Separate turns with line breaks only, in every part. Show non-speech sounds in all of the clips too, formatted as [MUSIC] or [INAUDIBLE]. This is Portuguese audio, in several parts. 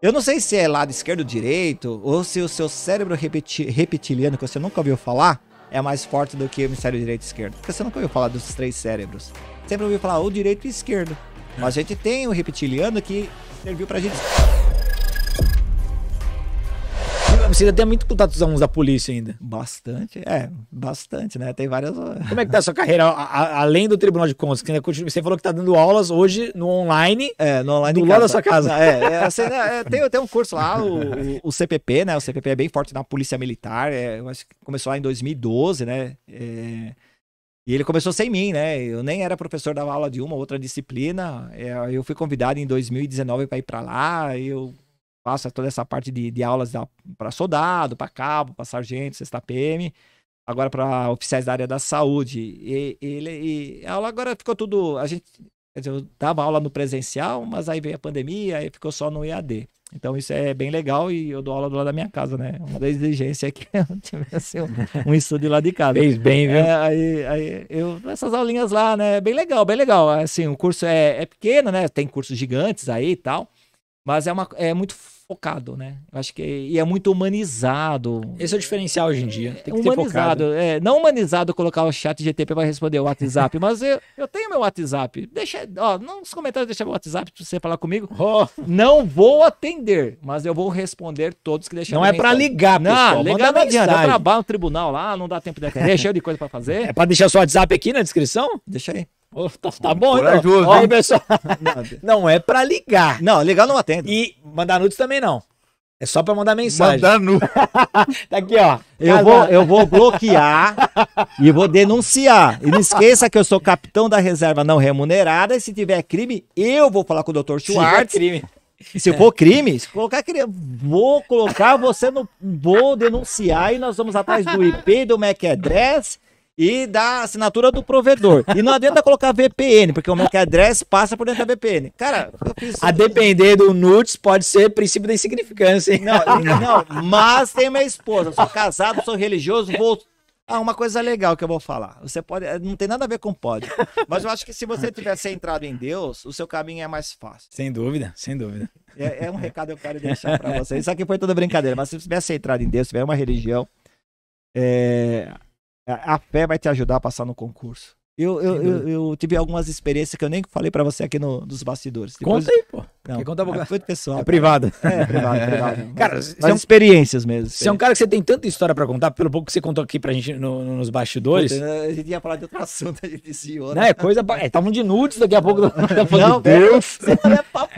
Eu não sei se é lado esquerdo ou direito, ou se o seu cérebro repeti reptiliano, que você nunca ouviu falar, é mais forte do que o hemisfério direito e esquerdo. Porque você nunca ouviu falar dos três cérebros. Sempre ouviu falar o direito e esquerdo. É. Mas a gente tem o reptiliano que serviu pra gente
você ainda tem muito contato com os alunos da polícia ainda? Bastante, é, bastante, né? Tem várias. Como é que tá a sua carreira? A, a, além do Tribunal de Contas, que continua, você falou que tá dando aulas hoje no online. É, no online. Do lado da sua casa. É, é, assim, né,
é tem, tem um curso lá, o, o, CPP, né? O CPP é bem forte na Polícia Militar. É, eu acho que começou lá em 2012, né? É, e ele começou sem mim, né? Eu nem era professor, da aula de uma outra disciplina. É, eu fui convidado em 2019 para ir para lá. Eu faço toda essa parte de, de aulas para soldado, para cabo, para sargento, sexta PM. Agora para oficiais da área da saúde. E, ele, e a aula agora ficou tudo. A gente dizer, eu dava aula no presencial, mas aí veio a pandemia, aí ficou só no EAD. Então isso é bem legal e eu dou aula do lado da minha casa, né? Uma das exigências é que [LAUGHS] eu tivesse um, um estúdio lá de casa. Fez bem, viu? É, aí, aí eu, essas aulinhas lá, né? Bem legal, bem legal. Assim, o curso é, é pequeno, né? Tem cursos gigantes aí e tal. Mas é, uma, é muito focado, né? Eu acho que e é muito humanizado. Esse é o diferencial hoje em dia. Tem que humanizado, focado. é não humanizado colocar o chat GTP para responder o WhatsApp, [LAUGHS] mas eu, eu tenho meu WhatsApp. Deixa, ó, nos comentários deixa meu WhatsApp para você falar comigo. Oh. Não vou atender, mas eu vou responder todos que deixaram. Não é para ligar, pessoal. Não, ligar não adianta. Eu trabalho no tribunal lá, não dá tempo de atender, é cheio de coisa para fazer. [LAUGHS] É para
deixar seu WhatsApp aqui na descrição? Deixa aí tá, tá, bom, então. Ó, pessoal, [LAUGHS] não é pra ligar. Não, ligar não atendo. E mandar nudes também não. É só pra mandar mensagem. Mandar nudes. [LAUGHS] tá aqui, ó. Eu vou, eu vou bloquear
[LAUGHS] e vou denunciar. E não esqueça que eu sou capitão da reserva não remunerada. E se tiver crime, eu vou falar com o Dr. Schwartz. Se crime. E se for crime, se colocar vou colocar você no. Vou denunciar e nós vamos atrás do IP, do MAC address e da assinatura do provedor. E não adianta colocar VPN, porque o MAC é address passa por dentro da VPN. Cara, eu fiz... A depender do NUTS pode ser princípio da insignificância, hein? Não, não, mas tem minha esposa, sou casado, sou religioso, vou ah, uma coisa legal que eu vou falar. Você pode. Eh, não tem nada a ver com pode. Mas eu acho que se você tiver centrado em Deus, o seu caminho é mais fácil.
Sem dúvida, sem dúvida. É, é um recado que eu quero deixar para vocês. Isso
aqui foi toda brincadeira, mas se você tivesse centrado em Deus, se tiver uma religião, é, é, a fé vai te ajudar a passar no concurso. Eu, eu, eu, eu, tive algumas experiências que eu nem falei para você aqui no, nos bastidores. Depois, conta aí, pô. Não, conta é, foi pessoal. É privado. É, é privado, é privado. [LAUGHS] Cara, mas, é mas são experiências mesmo. Você é
um cara que você tem tanta história para contar, pelo pouco que você contou aqui pra gente no, no, nos bastidores. Puta,
a gente ia falar de outro assunto, [LAUGHS] a gente desviou. Né? Não, né, é coisa.
Estavam é, de nudes daqui a pouco. [LAUGHS] Não, Deus. Deus. Você é papo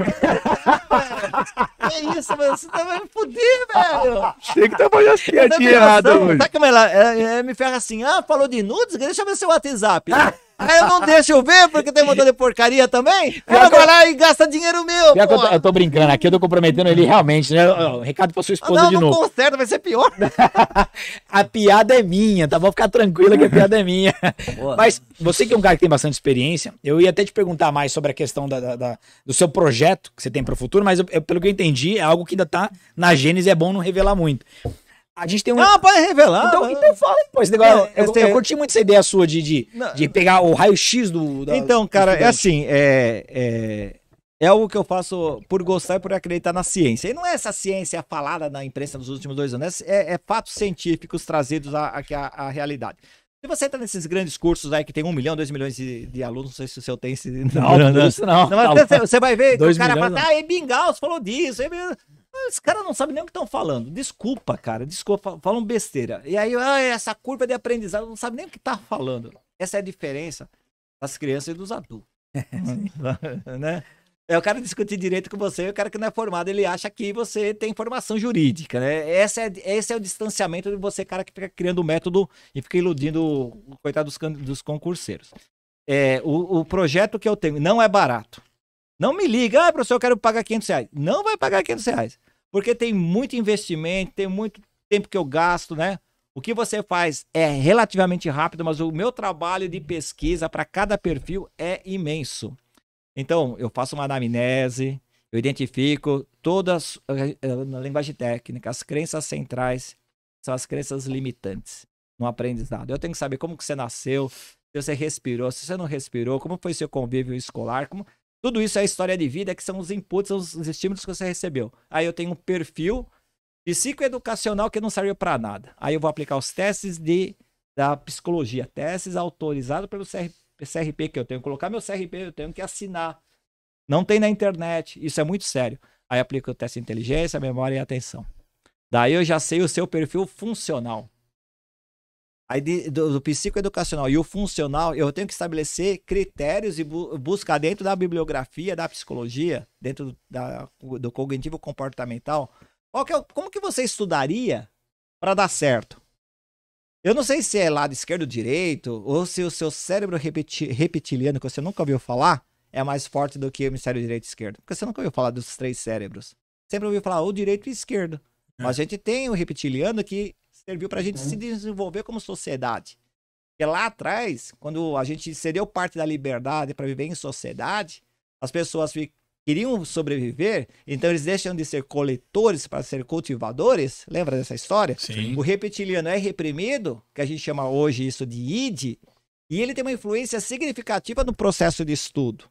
que
é isso, mano? Você tá vai me fuder, velho.
Tem que trabalhar as piadinhas erradas hoje. Tá,
como ela, ela, ela, me ferra assim, ah, falou de nudes? Deixa eu ver seu WhatsApp. [LAUGHS] Aí ah, eu não deixo eu ver, porque tem motor de porcaria também. Ela vai lá e gasta dinheiro meu. Pior eu, eu
tô brincando aqui, eu tô comprometendo ele realmente, né? Recado pra sua ah, esposa não, de não novo. Não, conserta, vai ser pior. [LAUGHS] a piada é minha, tá? Vou ficar tranquila que a piada é minha. Boa. Mas você que é um cara que tem bastante experiência, eu ia até te perguntar mais sobre a questão da, da, da do seu projeto que você tem para o futuro, mas eu, eu, pelo que eu entendi, é algo que ainda tá na Gênesis é bom não revelar muito. A gente tem um. Não, ah, pode revelar. Então, então fala, pô. Esse negócio, eu, tem... Assim, eu, é- curti muito essa ideia sua de, de, de pegar o raio-x do. Da, então, cara, é assim.
É, é, é algo que eu faço por gostar e por acreditar na ciência. E não é essa ciência falada na imprensa nos últimos dois anos. É, é, é fatos científicos trazidos à, à, à realidade. Se você está nesses grandes cursos aí que tem um milhão, dois milhões de, de alunos, não sei se o seu tem esse. Não, não, [LAUGHS] não. não. não mas você, você vai ver que dois o cara milhões, fala, assim, ah, e é você falou disso. E... Ah, os caras não sabem nem o que estão falando. Desculpa, cara. Desculpa, falam besteira. E aí, ah, é essa curva de aprendizado não sabe nem o que está falando. Essa é a diferença das crianças e dos adultos. [LAUGHS] [LAUGHS] né? É o cara discutir direito com você, o cara que não é formado, ele acha que você tem formação jurídica, né? Esse é, esse é o distanciamento de você, cara, que fica criando método e fica iludindo o coitado dos, dos concurseiros. É, o, o projeto que eu tenho não é barato. Não me liga, ah, professor, eu quero pagar 500 reais. Não vai pagar 500 reais. Porque tem muito investimento, tem muito tempo que eu gasto, né? O que você faz é relativamente rápido, mas o meu trabalho de pesquisa para cada perfil é imenso. Então, eu faço uma anamnese, eu identifico todas, eh, eh, na linguagem técnica, as crenças centrais são as crenças limitantes no aprendizado. Eu tenho que saber como que você nasceu, se você respirou, se você não respirou, como foi seu convívio escolar, como tudo isso é história de vida, que são os inputs, os estímulos que você recebeu. Aí eu tenho um perfil psicoeducacional que não serviu para nada. Aí eu vou aplicar os testes de, da psicologia, testes autorizados pelo CRP que eu tenho. Colocar meu CRP, eu tenho que assinar. Não tem na internet, isso é muito sério. Aí aplico o teste de inteligência, memória e atenção. Daí eu já sei o seu perfil funcional. Aí de, do, do psicoeducacional e o funcional, eu tenho que estabelecer critérios e bu buscar dentro da bibliografia, da psicologia, dentro do, da, do cognitivo comportamental, que é, como que você estudaria para dar certo? Eu não sei se é lado esquerdo ou direito, ou se o seu cérebro repeti reptiliano, que você nunca ouviu falar, é mais forte do que o hemisfério direito e esquerdo. Porque você nunca ouviu falar dos três cérebros. Sempre ouviu falar ou direito e esquerdo. É. Mas a gente tem o reptiliano que serviu para a gente se uhum. desenvolver como sociedade. Porque lá atrás, quando a gente cedeu parte da liberdade para viver em sociedade, as pessoas queriam sobreviver, então eles deixam de ser coletores para ser cultivadores. Lembra dessa história? Sim. O reptiliano é reprimido, que a gente chama hoje isso de id, e ele tem uma influência significativa no processo de estudo.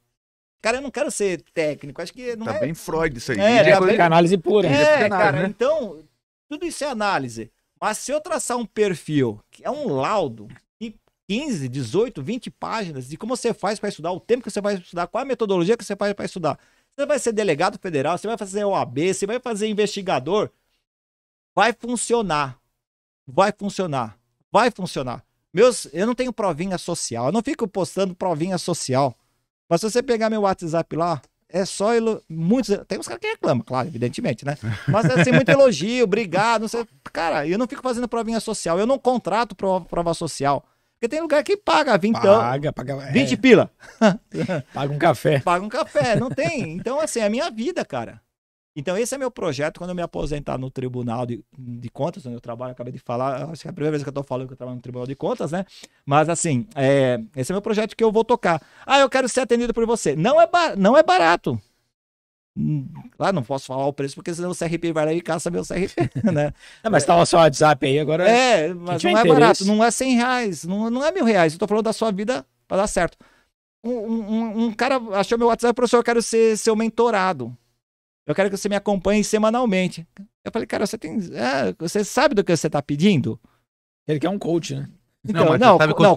Cara, eu não quero ser técnico, acho que não tá é... bem Freud isso aí. É, é, é bem... análise pura. É, é cara, né? então, tudo isso é análise. Mas se eu traçar um perfil, que é um laudo, de 15, 18, 20 páginas, de como você faz para estudar, o tempo que você vai estudar, qual é a metodologia que você faz para estudar. Você vai ser delegado federal, você vai fazer OAB, você vai fazer investigador. Vai funcionar. Vai funcionar. Vai funcionar. Meus, eu não tenho provinha social. Eu não fico postando provinha social. Mas se você pegar meu WhatsApp lá, é só elo... muitos. Tem uns caras que reclamam, claro, evidentemente, né? Mas é, assim, muito elogio, obrigado. Não sei... Cara, eu não fico fazendo provinha social. Eu não contrato prova, prova social. Porque tem lugar que paga 20 Paga, paga. É. 20 pila.
paga um café.
Paga um café, não tem. Então, assim, é a minha vida, cara. Então, esse é meu projeto. Quando eu me aposentar no Tribunal de, de Contas, onde eu trabalho, acabei de falar, acho que é a primeira vez que eu estou falando que eu trabalho no Tribunal de Contas, né? Mas, assim, é, esse é meu projeto que eu vou tocar. Ah, eu quero ser atendido por você. Não é, não é barato. lá hum, ah, não posso falar o preço, porque senão o CRP vai lá e caça meu CRP,
[LAUGHS] né? é, mas estava tá o seu WhatsApp aí agora. É, mas não é interesse? barato,
não é 100 reais, não, não é mil reais. Eu tô falando da sua vida para dar certo. Um, um, um cara achou meu WhatsApp, professor, assim, eu quero ser seu mentorado. Eu quero que você me acompanhe semanalmente. Eu falei, cara, você tem. É, você sabe do que você está pedindo? Ele quer um coach,
né? Então, não, mas não, sabe não pelo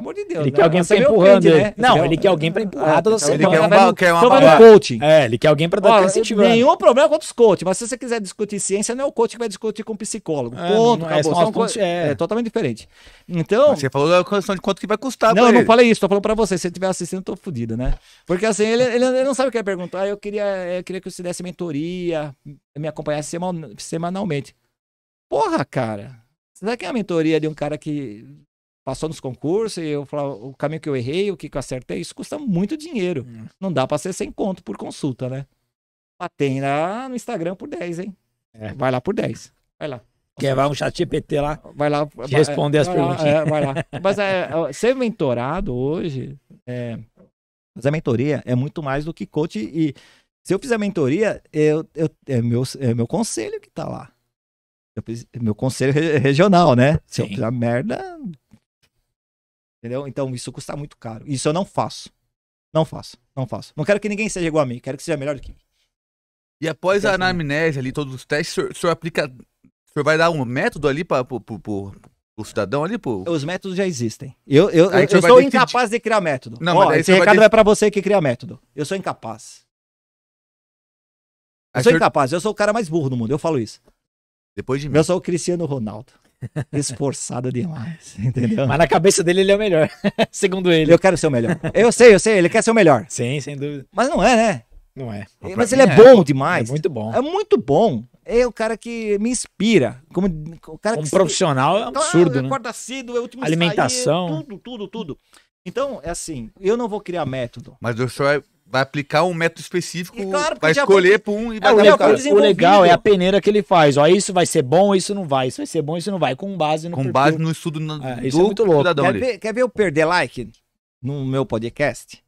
amor de Deus. Ele né? quer alguém pra empurrando. Ele. Né? Não, ele quer alguém pra empurrar é, toda então semana. Ele quer, um, vai, quer uma vai no coaching.
É, ele quer alguém pra dar incentivo né? Nenhum
problema contra os coaches, mas se você quiser discutir ciência, não é o coach que vai discutir com o psicólogo. É, ponto, é acabou. É, são é. é totalmente diferente. Então... Mas você falou da questão de quanto que vai custar Não, eu não falei isso, tô falando pra você. Se você estiver assistindo, eu tô fodido, né? Porque assim, ele, ele, ele, não sabe o que é perguntar. Ah, eu queria, eu queria que você desse mentoria, me acompanhasse semanalmente. Porra, cara Será que é a mentoria de um cara que passou nos concursos e eu falo o caminho que eu errei, o que, que eu acertei? Isso custa muito dinheiro. Hum. Não dá para ser sem conto por consulta, né? tem lá no Instagram por 10, hein? É. Vai lá por 10. Vai lá. Quer vai um chat GPT lá? Vai lá. Responder as perguntas. É, vai lá. Mas é, é, ser mentorado hoje. É, mas a mentoria é muito mais do que coach. E se eu fizer mentoria, eu, eu, é, meu, é meu conselho que tá lá meu conselho regional, né? Sim. Se eu fizer merda. Entendeu? Então isso custa muito caro. Isso eu não faço. Não faço, não faço. Não quero que ninguém seja igual a mim, quero que seja melhor do que mim. E após então, a assim, anamnese ali, todos os testes, o senhor, o senhor aplica. O senhor vai dar um método ali para o cidadão ali, pô? Os métodos já existem. Eu, eu, eu, eu sou incapaz de... de criar método. Não, Ó, esse recado vai... é para você que cria método. Eu sou incapaz. Eu sou incapaz, eu sou o cara mais burro do mundo, eu falo isso. Depois de mim. Eu sou o Cristiano Ronaldo. [LAUGHS] Esforçado demais, entendeu? Mas na cabeça dele ele é o melhor, [LAUGHS] segundo ele. Eu quero ser o melhor. Eu sei, eu sei, ele quer ser o melhor. Sim, sem dúvida. Mas não é, né? Não é. Mas ele é, é, bom é demais. É muito bom. É muito bom. É o cara que me inspira. Como, o cara Como que profissional é absurdo. Né? cedo, é o último Alimentação. Sair, tudo, tudo, tudo. Então, é assim, eu não vou criar método. Mas o senhor é vai aplicar um método específico, e claro, vai escolher por um e é, vai é, o, legal, o legal é a
peneira que ele faz. Ó, isso vai ser bom, isso não vai. Isso vai ser bom, isso não vai. Com base no Com perfil. base no estudo é, do, isso é muito louco. Quer ver, quer ver eu perder like no meu podcast?